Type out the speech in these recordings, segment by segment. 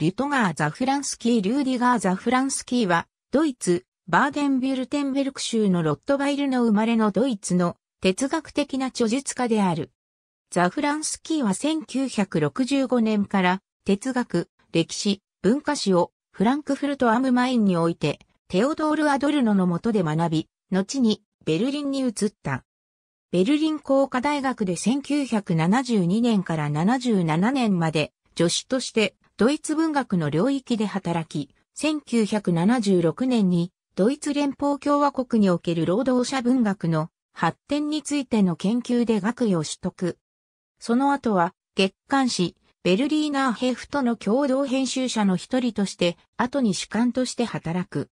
リュトガー・ザフランスキー・リューディガー・ザフランスキーは、ドイツ、バーデンビュルテンベルク州のロットバイルの生まれのドイツの哲学的な著述家である。ザフランスキーは1965年から哲学、歴史、文化史をフランクフルト・アム・マインにおいてテオドール・アドルノの下で学び、後にベルリンに移った。ベルリン工科大学で1972年から77年まで助手としてドイツ文学の領域で働き、1976年にドイツ連邦共和国における労働者文学の発展についての研究で学位を取得。その後は月刊誌ベルリーナーヘフとの共同編集者の一人として後に主幹として働く。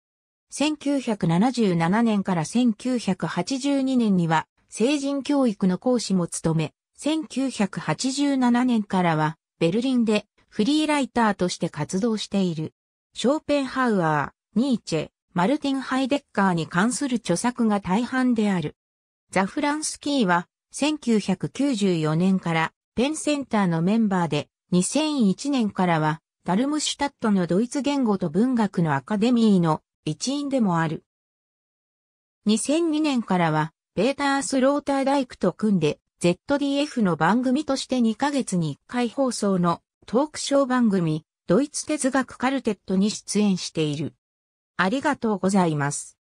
1977年から1982年には成人教育の講師も務め、1987年からはベルリンでフリーライターとして活動している。ショーペンハウアー、ニーチェ、マルティン・ハイデッカーに関する著作が大半である。ザ・フランスキーは1994年からペンセンターのメンバーで2001年からはダルムシュタットのドイツ言語と文学のアカデミーの一員でもある。2002年からはペーター・スローターダイクと組んで ZDF の番組として2ヶ月に1回放送のトークショー番組、ドイツ哲学カルテットに出演している。ありがとうございます。